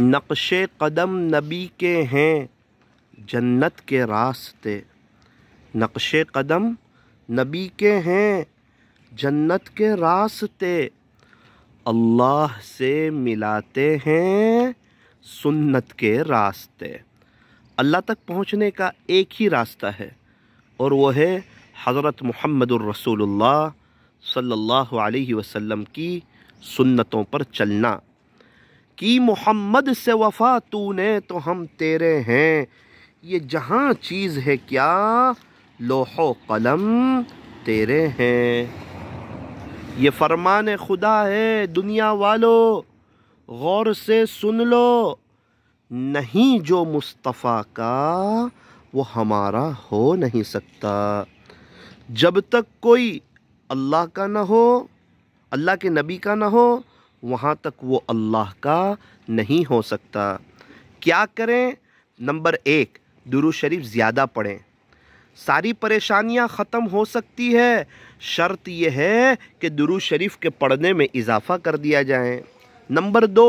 नक्श कदम नबी के हैं जन्नत के रास्ते नक्श कदम नबी के हैं जन्नत के रास्ते अल्लाह से मिलाते हैं सुन्नत के रास्ते अल्लाह तक पहुंचने का एक ही रास्ता है और वो है हज़रत मोहम्मद रसूलुल्लाह सल्लल्लाहु अलैहि वसल्लम की सुन्नतों पर चलना कि मोहम्मद से वफ़ा तूने तो हम तेरे हैं ये जहाँ चीज़ है क्या लोहो कलम तेरे हैं ये फरमान खुदा है दुनिया वालो गौर से सुन लो नहीं जो मुस्तफ़ा का वो हमारा हो नहीं सकता जब तक कोई अल्लाह का ना हो अल्लाह के नबी का ना हो वहाँ तक वो अल्लाह का नहीं हो सकता क्या करें नंबर एक दुरू शरीफ ज़्यादा पढ़ें सारी परेशानियाँ ख़त्म हो सकती है शर्त यह है कि दुरु शरीफ के पढ़ने में इजाफ़ा कर दिया जाए नंबर दो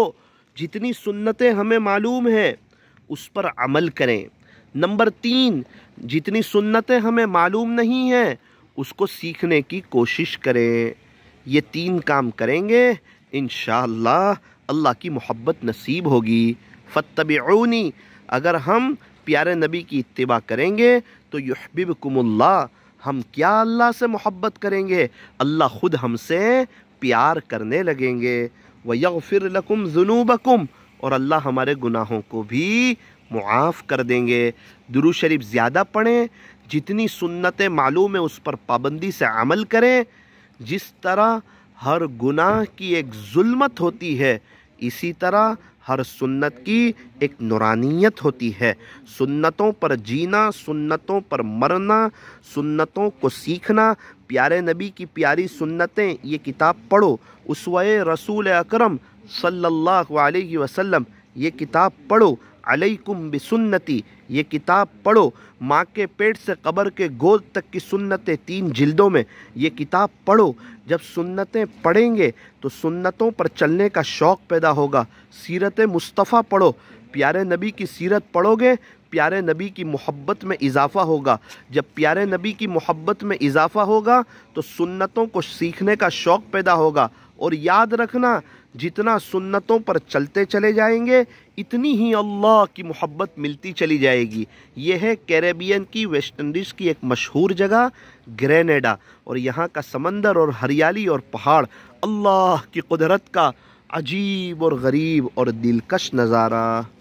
जितनी सुन्नतें हमें मालूम है उस पर अमल करें नंबर तीन जितनी सुन्नतें हमें मालूम नहीं हैं उसको सीखने की कोशिश करें ये तीन काम करेंगे इन अल्लाह की मोहब्बत नसीब होगी फ़तबनी अगर हम प्यारे नबी की इतबा करेंगे तो यहबिब कुमल्ला हम क्या अल्लाह से मोहब्बत करेंगे अल्लाह ख़ुद हमसे प्यार करने लगेंगे व फिर लकुम जुनूबकुम और अल्लाह हमारे गुनाहों को भी मुआफ़ कर देंगे दुरू शरीफ ज़्यादा पढ़ें जितनी सुन्नतें मालूम है उस पर पाबंदी से अमल करें जिस तरह हर गुनाह की एक जुल्मत होती है इसी तरह हर सुन्नत की एक नुरानियत होती है सुन्नतों पर जीना सुन्नतों पर मरना सुन्नतों को सीखना प्यारे नबी की प्यारी सुन्नतें ये किताब पढ़ो उसव रसूल अकरम सल्लल्लाहु अलैहि वसल्लम ये किताब पढ़ो अलैकुम बिसुन्नती ये किताब पढ़ो माँ के पेट से कबर के गोद तक की सुन्नतें तीन जिल्दों में ये किताब पढ़ो जब सुन्नतें पढ़ेंगे तो सुन्नतों पर चलने का शौक़ पैदा होगा सीरत मुस्तफ़ा पढ़ो प्यारे नबी की सीरत पढ़ोगे प्यारे नबी की मोहब्बत में इजाफ़ा होगा जब प्यारे नबी की मोहब्बत में इजाफ़ा होगा तो सुन्नतों को सीखने का शौक़ पैदा होगा और याद रखना जितना सुन्नतों पर चलते चले जाएंगे इतनी ही अल्लाह की मोहब्बत मिलती चली जाएगी यह है कैरेबियन की वेस्ट इंडीज़ की एक मशहूर जगह ग्रेनेडा और यहाँ का समंदर और हरियाली और पहाड़ अल्लाह की कुदरत का अजीब और गरीब और दिलकश नज़ारा